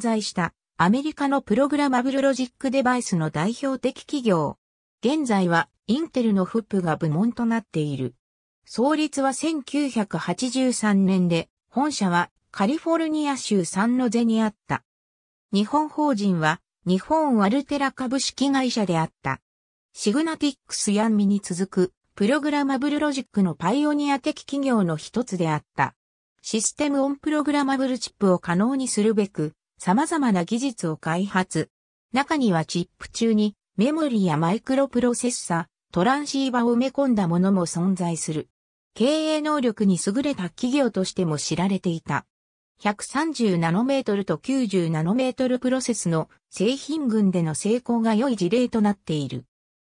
在したアメリカのプログラマブルロジックデバイスの代表的企業。現在はインテルのフップが部門となっている。創立は1983年で、本社はカリフォルニア州サンノゼにあった。日本法人は日本アルテラ株式会社であった。シグナティックスヤンミに続くプログラマブルロジックのパイオニア的企業の一つであった。システムオンプログラマブルチップを可能にするべく、様々な技術を開発。中にはチップ中にメモリやマイクロプロセッサ、トランシーバを埋め込んだものも存在する。経営能力に優れた企業としても知られていた。130ナノメートルと90ナノメートルプロセスの製品群での成功が良い事例となっている。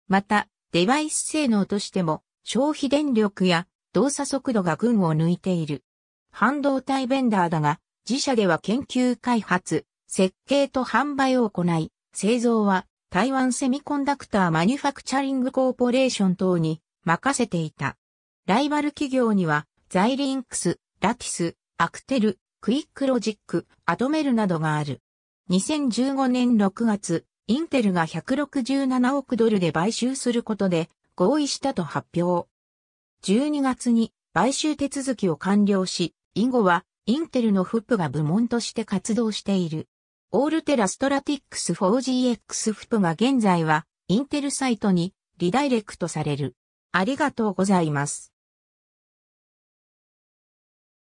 また、デバイス性能としても消費電力や動作速度が群を抜いている。半導体ベンダーだが、自社では研究開発、設計と販売を行い、製造は台湾セミコンダクターマニュファクチャリングコーポレーション等に任せていた。ライバル企業には、ザイリンクス、ラティス、アクテル、クイックロジック、アドメルなどがある。2015年6月、インテルが167億ドルで買収することで合意したと発表。12月に買収手続きを完了し、以後はインテルのフップが部門として活動している。オールテラストラティックス 4GX フップが現在は、インテルサイトにリダイレクトされる。ありがとうございます。